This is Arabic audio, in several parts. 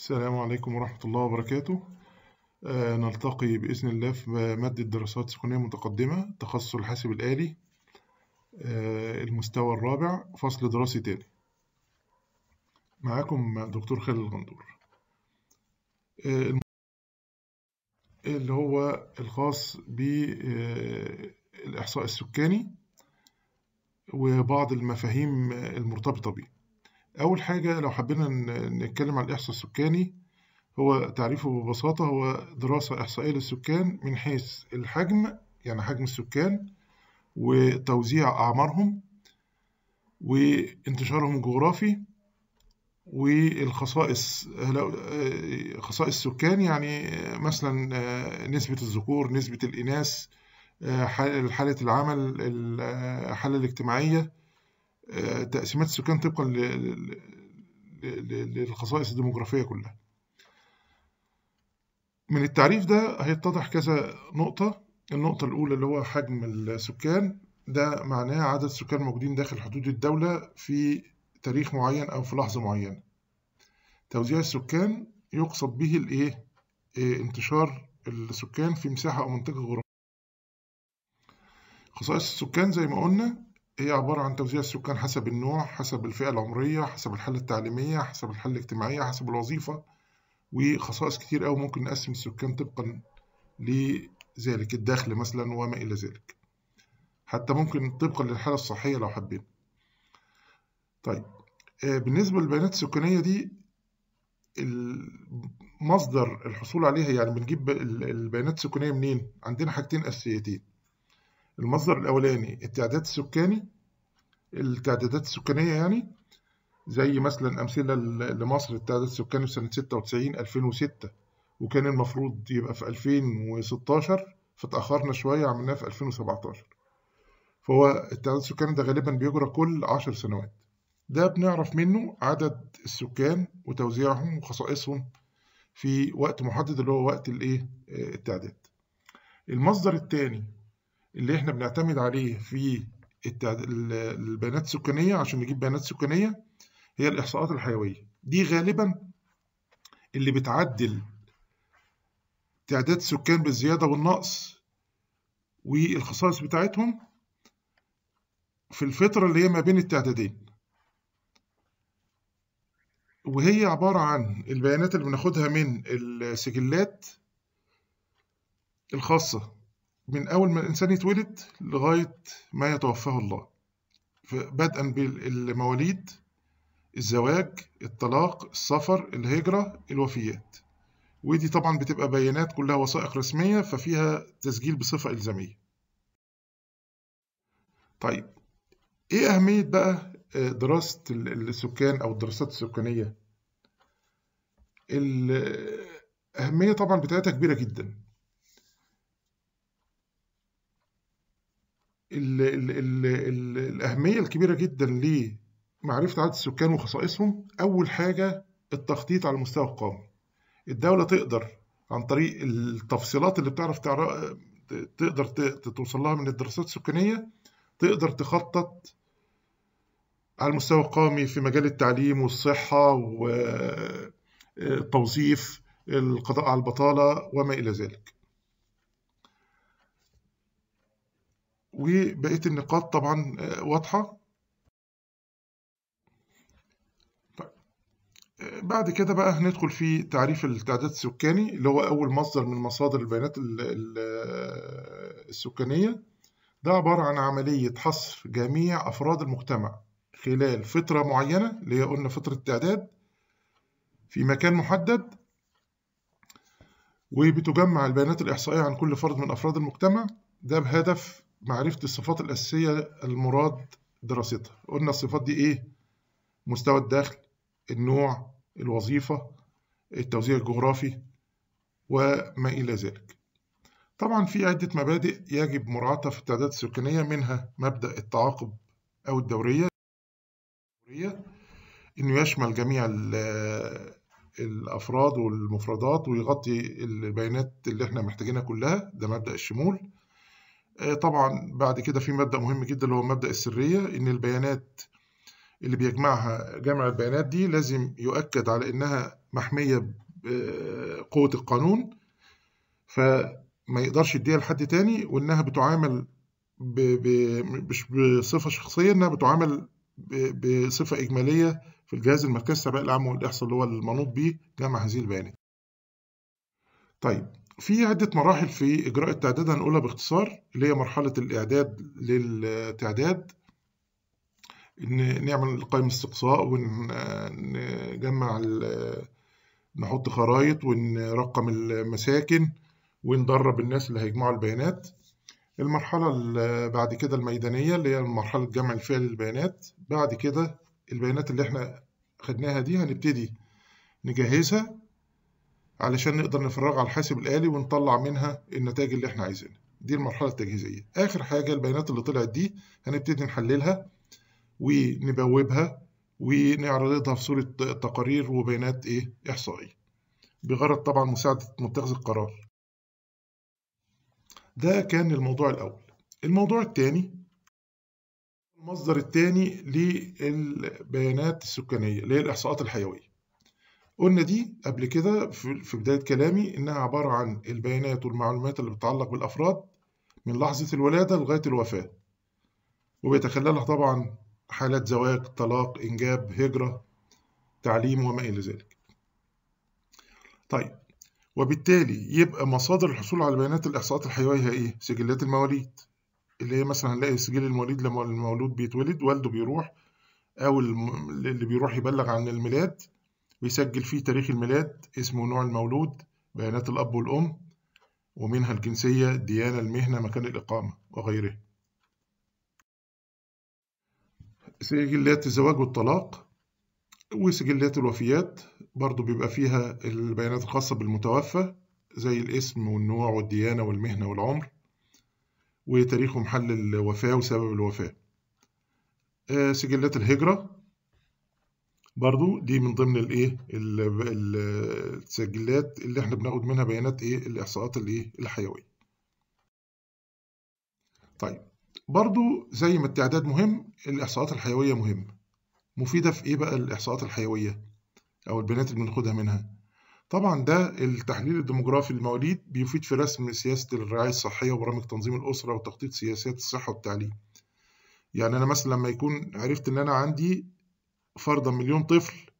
السلام عليكم ورحمة الله وبركاته آه نلتقي بإذن الله في مادة دراسات سكنية متقدمة تخصص الحاسب الآلي آه المستوى الرابع فصل دراسي تاني معاكم دكتور خالد الغندور آه اللي هو الخاص بالإحصاء آه، السكاني وبعض المفاهيم المرتبطة بيه أول حاجة لو حبينا نتكلم عن الإحصاء السكاني هو تعريفه ببساطة هو دراسة إحصائية للسكان من حيث الحجم يعني حجم السكان وتوزيع أعمارهم وانتشارهم الجغرافي والخصائص خصائص السكان يعني مثلا نسبة الذكور نسبة الإناث آه، حالة العمل الحالة الاجتماعية تقسيمات السكان طبقا للخصائص الديموغرافية كلها من التعريف ده هيتضح كذا نقطة النقطة الأولى اللي هو حجم السكان ده معناه عدد السكان الموجودين داخل حدود الدولة في تاريخ معين أو في لحظة معينة توزيع السكان يقصد به الإيه؟ إيه، انتشار السكان في مساحة أو منطقة جغرافية خصائص السكان زي ما قلنا هي عبارة عن توزيع السكان حسب النوع حسب الفئة العمرية حسب الحالة التعليمية حسب الحالة الاجتماعية حسب الوظيفة وخصائص كتير أوي ممكن نقسم السكان طبقا لذلك الدخل مثلا وما إلى ذلك حتى ممكن طبقا للحالة الصحية لو حبينا طيب آه، بالنسبة للبيانات السكانية دي مصدر الحصول عليها يعني بنجيب البيانات السكانية منين؟ عندنا حاجتين أساسيتين المصدر الأولاني التعداد السكاني التعدادات السكانية يعني زي مثلا أمثلة لمصر التعداد السكاني في سنة ستة وتسعين ألفين وستة وكان المفروض يبقى في ألفين وستاشر فتأخرنا شوية عملناه في ألفين وسبعتاشر فهو التعداد السكاني ده غالبا بيجرى كل عشر سنوات ده بنعرف منه عدد السكان وتوزيعهم وخصائصهم في وقت محدد اللي هو وقت الايه آه، التعداد المصدر الثاني اللي احنا بنعتمد عليه في البيانات السكانية عشان نجيب بيانات سكانية هي الإحصاءات الحيوية دي غالبا اللي بتعدل تعداد السكان بالزيادة والنقص والخصائص بتاعتهم في الفترة اللي هي ما بين التعدادين وهي عبارة عن البيانات اللي بناخدها من السجلات الخاصة من أول ما الإنسان يتولد لغاية ما يتوفاه الله بدءا بالمواليد الزواج الطلاق السفر الهجرة الوفيات ودي طبعا بتبقى بيانات كلها وثائق رسمية ففيها تسجيل بصفة إلزامية طيب إيه أهمية بقى آه، دراسة السكان أو الدراسات السكانية الأهمية طبعا بتاعتها كبيرة جدا الـ الـ الـ الـ الأهمية الكبيرة جدا لمعرفة عدد السكان وخصائصهم أول حاجة التخطيط على المستوى القومي الدولة تقدر عن طريق التفصيلات اللي بتعرف تقدر توصل لها من الدراسات السكانية تقدر تخطط على المستوى القومي في مجال التعليم والصحة والتوظيف آه، القضاء على البطالة وما إلى ذلك وبقية النقاط طبعا آه، واضحة طيب، آه، بعد كده بقى هندخل في تعريف التعداد السكاني اللي هو أول مصدر من مصادر البيانات آه، السكانية ده عبارة عن عملية حصر جميع أفراد المجتمع خلال فترة معينة اللي هي قلنا فترة التعداد في مكان محدد وبتجمع البيانات الإحصائية عن كل فرد من أفراد المجتمع ده بهدف معرفة الصفات الأساسية المراد دراستها قلنا الصفات دي إيه؟ مستوى الدخل النوع الوظيفة التوزيع الجغرافي وما إلى ذلك طبعا في عدة مبادئ يجب مراعاتها في التعداد السكانية منها مبدأ التعاقب أو الدورية إنه يشمل جميع الأفراد والمفردات ويغطي البيانات اللي إحنا محتاجينها كلها ده مبدأ الشمول آه، طبعا بعد كده في مبدأ مهم جدا اللي هو مبدأ السرية إن البيانات اللي بيجمعها جمع البيانات دي لازم يؤكد على إنها محمية بقوة آه، القانون فما يقدرش يديها لحد تاني وإنها بتعامل مش بصفة شخصية إنها بتعامل بصفة إجمالية في الجهاز المركزي السباق العام والإحصاء اللي هو المنوط بيه جمع هذه البيانات. طيب في عدة مراحل في إجراء التعداد هنقولها باختصار اللي هي مرحلة الإعداد للتعداد إن نعمل قائمة استقصاء ونجمع نحط خرايط ونرقم المساكن وندرب الناس اللي هيجمعوا البيانات المرحلة بعد كده الميدانية اللي هي مرحلة جمع الفعل البيانات بعد كده البيانات اللي احنا خدناها دي هنبتدي نجهزها علشان نقدر نفرغها على الحاسب الآلي ونطلع منها النتائج اللي احنا عايزينها دي المرحلة التجهيزية آخر حاجة البيانات اللي طلعت دي هنبتدي نحللها ونبوبها ونعرضها في صورة تقارير وبيانات إيه إحصائية بغرض طبعا مساعدة متخذ القرار ده كان الموضوع الأول الموضوع الثاني المصدر الثاني للبيانات السكانية اللي هي الإحصاءات الحيوية قلنا دي قبل كده في بداية كلامي إنها عبارة عن البيانات والمعلومات اللي بتتعلق بالأفراد من لحظة الولادة لغاية الوفاة وبيتخللها طبعا حالات زواج طلاق إنجاب هجرة تعليم وما إلى ذلك طيب وبالتالي يبقى مصادر الحصول على بيانات الإحصاءات الحيوية هي إيه؟ سجلات المواليد اللي هي مثلا هنلاقي سجل المواليد لما المولود بيتولد والده بيروح أو اللي بيروح يبلغ عن الميلاد بيسجل فيه تاريخ الميلاد اسمه نوع المولود بيانات الأب والأم ومنها الجنسية الديانة المهنة مكان الإقامة وغيره سجلات الزواج والطلاق وسجلات الوفيات برضو بيبقى فيها البيانات الخاصة بالمتوفى زي الاسم والنوع والديانة والمهنة والعمر وتاريخ محل الوفاة وسبب الوفاة آه، سجلات الهجرة برضو دي من ضمن الايه التسجيلات اللي احنا بناخد منها بيانات ايه الاحصاءات الايه الحيويه طيب برضو زي ما التعداد مهم الاحصاءات الحيويه مهمه مفيده في ايه بقى الاحصاءات الحيويه او البيانات اللي بناخدها منها طبعا ده التحليل الديموغرافي للمواليد بيفيد في رسم سياسه الرعايه الصحيه وبرامج تنظيم الاسره وتخطيط سياسات الصحه والتعليم يعني انا مثلا لما يكون عرفت ان انا عندي فرضا مليون طفل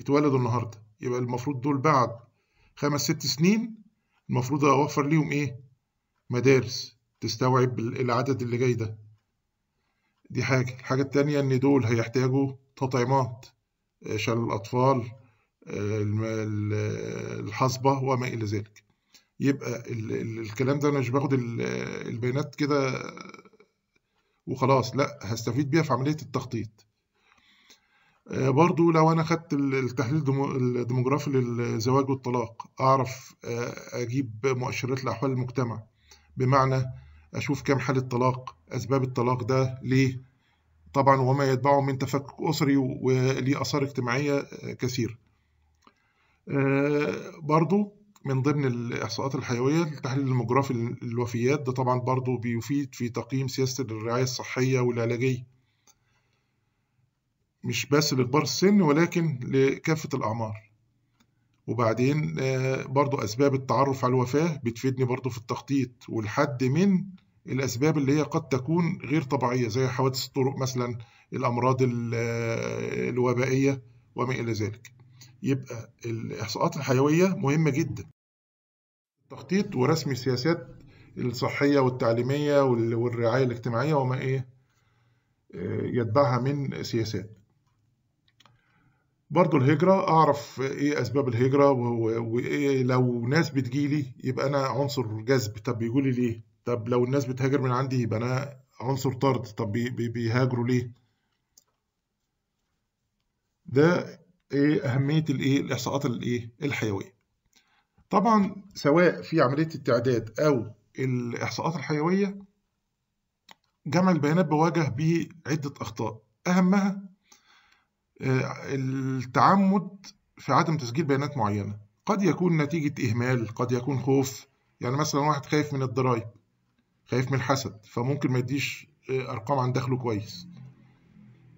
اتولدوا النهارده يبقى المفروض دول بعد خمس ست سنين المفروض اوفر ليهم ايه مدارس تستوعب العدد اللي جاي ده دي حاجه الحاجه التانية ان دول هيحتاجوا تطعيمات آه، شلل الاطفال آه، الحصبه وما الى ذلك يبقى الكلام ده انا مش باخد البيانات كده وخلاص لا هستفيد بيها في عمليه التخطيط آه، برضو لو انا خدت التحليل الديموغرافي للزواج والطلاق اعرف آه، اجيب مؤشرات لاحوال المجتمع بمعنى اشوف كم حاله طلاق اسباب الطلاق ده ليه طبعا وما يتبعه من تفكك اسري وليه اثار اجتماعيه آه، كثيره برضو من ضمن الإحصاءات الحيوية التحليل الديموغرافي للوفيات ده طبعا برضو بيفيد في تقييم سياسة الرعاية الصحية والعلاجية مش بس لكبار السن ولكن لكافة الأعمار وبعدين آه، برضو أسباب التعرف على الوفاة بتفيدني برضو في التخطيط والحد من الأسباب اللي هي قد تكون غير طبيعية زي حوادث الطرق مثلا الأمراض آه، الوبائية وما إلى ذلك يبقى الإحصاءات الحيوية مهمة جدا التخطيط ورسم السياسات الصحية والتعليمية والرعاية الاجتماعية وما إيه آه، يتبعها من سياسات برضو الهجرة أعرف إيه أسباب الهجرة وإيه لو ناس بتجيلي يبقى أنا عنصر جذب طب بيقولي ليه؟ طب لو الناس بتهاجر من عندي يبقى أنا عنصر طرد طب بيهاجروا ليه؟ ده إيه أهمية الإيه الإحصاءات الإيه الحيوية. طبعا سواء في عملية التعداد أو الإحصاءات الحيوية جمع البيانات بواجه بعدة أخطاء أهمها آه، التعمد في عدم تسجيل بيانات معينة قد يكون نتيجة إهمال قد يكون خوف يعني مثلا واحد خايف من الضرائب خايف من الحسد فممكن ما يديش آه، أرقام عن دخله كويس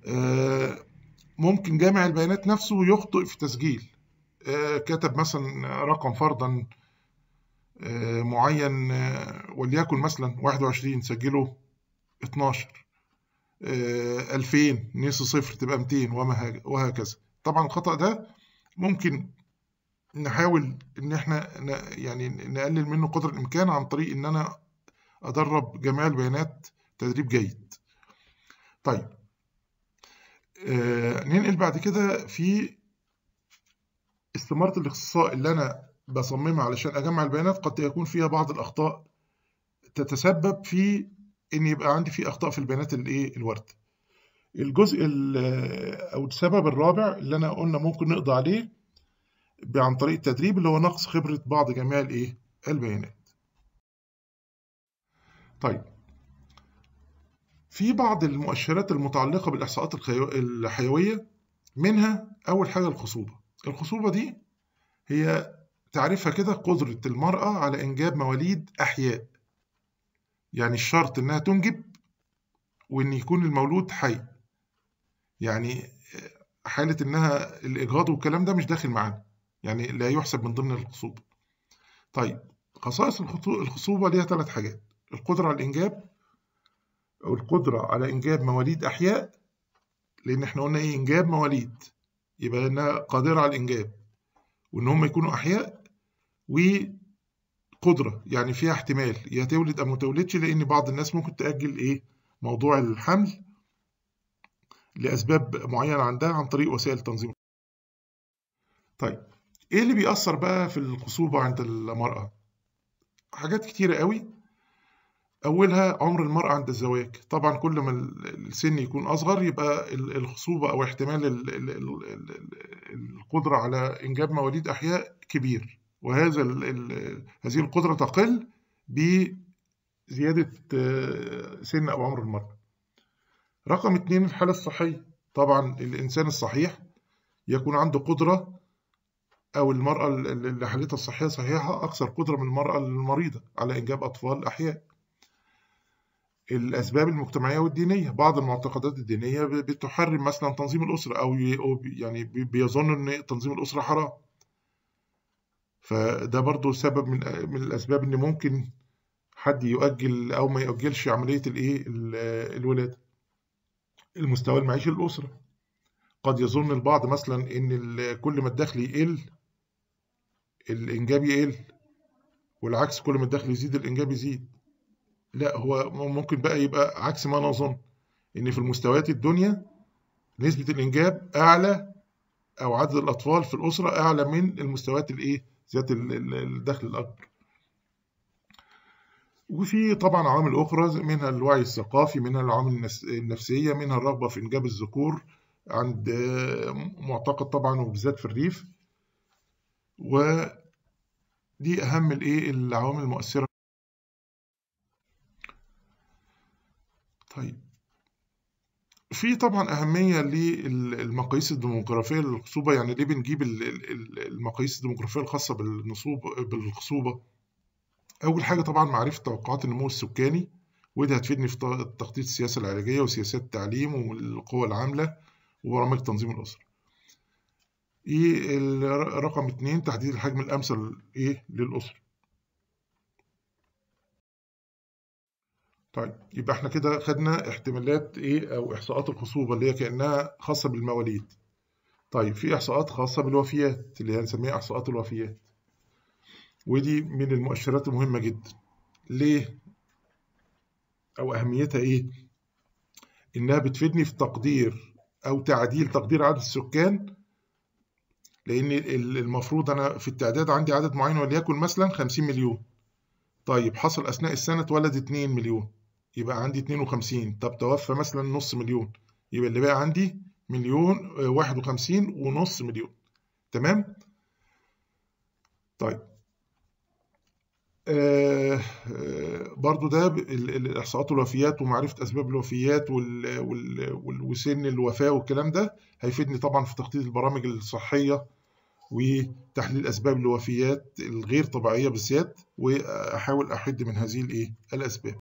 آه، ممكن جامع البيانات نفسه يخطئ في تسجيل كتب مثلا رقم فرضا معين وليكن مثلا 21 سجله 12 2000 آه، نيسو صفر تبقى 200 وهكذا طبعا الخطأ ده ممكن نحاول ان احنا يعني نقلل منه قدر الامكان عن طريق ان انا ادرب جميع البيانات تدريب جيد طيب آه، ننقل بعد كده في استمارة الاختصاء اللي انا بصممها علشان اجمع البيانات قد يكون فيها بعض الاخطاء تتسبب في ان يبقى عندي في اخطاء في البيانات الايه الورد الجزء آه، او السبب الرابع اللي انا قلنا ممكن نقضي عليه عن طريق التدريب اللي هو نقص خبره بعض جميع الايه البيانات طيب في بعض المؤشرات المتعلقه بالاحصاءات الحيويه منها اول حاجه الخصوبه الخصوبه دي هي تعريفها كده قدره المراه على انجاب مواليد احياء يعني الشرط إنها تنجب وإن يكون المولود حي يعني حالة إنها الإجهاض والكلام ده مش داخل معانا يعني لا يحسب من ضمن الخصوبة طيب خصائص الخصوبة ليها ثلاث حاجات القدرة على الإنجاب أو القدرة على إنجاب مواليد أحياء لأن إحنا قلنا إيه إنجاب مواليد يبقى إنها قادرة على الإنجاب وإن هم يكونوا أحياء و قدرة يعني فيها احتمال يا تولد أو ما تولدش لأن بعض الناس ممكن تأجل إيه موضوع الحمل لأسباب معينة عندها عن طريق وسائل تنظيم طيب إيه اللي بيأثر بقى في الخصوبة عند المرأة؟ حاجات كتيرة قوي أولها عمر المرأة عند الزواج طبعا كل ما السن يكون أصغر يبقى الخصوبة أو احتمال القدرة على إنجاب مواليد أحياء كبير وهذا هذه القدرة تقل بزيادة آه، سن أو عمر المرأة رقم اتنين الحالة الصحية طبعا الإنسان الصحيح يكون عنده قدرة أو المرأة اللي حالتها الصحية صحيحة أكثر قدرة من المرأة المريضة على إنجاب أطفال أحياء الأسباب المجتمعية والدينية بعض المعتقدات الدينية بتحرم مثلا تنظيم الأسرة أو يعني بيظن إن تنظيم الأسرة حرام فده برضو سبب من من الأسباب إن ممكن حد يؤجل أو ما يؤجلش عملية الإيه الولادة المستوى المعيشي للأسرة قد يظن البعض مثلا إن كل ما الدخل يقل الإنجاب يقل والعكس كل ما الدخل يزيد الإنجاب يزيد لا هو ممكن بقى يبقى عكس ما أنا أظن إن في المستويات الدنيا نسبة الإنجاب أعلى أو عدد الأطفال في الأسرة أعلى من المستويات الإيه زياده الدخل الاكبر وفي طبعا عوامل اخرى منها الوعي الثقافي منها العوامل النفسيه منها الرغبه في انجاب الذكور عند معتقد طبعا وبالذات في الريف ودي اهم الايه العوامل المؤثره طيب في طبعا أهمية للمقاييس الديموغرافية للخصوبة يعني ليه بنجيب المقاييس الديموغرافية الخاصة بالنصوب بالخصوبة أول حاجة طبعا معرفة توقعات النمو السكاني ودي هتفيدني في تخطيط السياسة العلاجية وسياسات التعليم والقوى العاملة وبرامج تنظيم الأسرة إيه رقم اتنين تحديد الحجم الأمثل إيه للأسرة طيب يبقى احنا كده خدنا احتمالات ايه او احصاءات الخصوبه اللي هي كانها خاصه بالمواليد طيب في احصاءات خاصه بالوفيات اللي هنسميها احصاءات الوفيات ودي من المؤشرات المهمه جدا ليه او اهميتها ايه انها بتفيدني في تقدير او تعديل تقدير عدد السكان لان المفروض انا في التعداد عندي عدد معين وليكن مثلا 50 مليون طيب حصل اثناء السنه اتولد 2 مليون يبقى عندي 52 طب توفى مثلا نص مليون يبقى اللي بقى عندي مليون 51 آه، ونص مليون تمام طيب آه, آه، برضو ده الإحصاءات الوفيات ومعرفة أسباب الوفيات وسن الوفاة والكلام ده هيفيدني طبعا في تخطيط البرامج الصحية وتحليل أسباب الوفيات الغير طبيعية بالذات وأحاول أحد من هذه الأسباب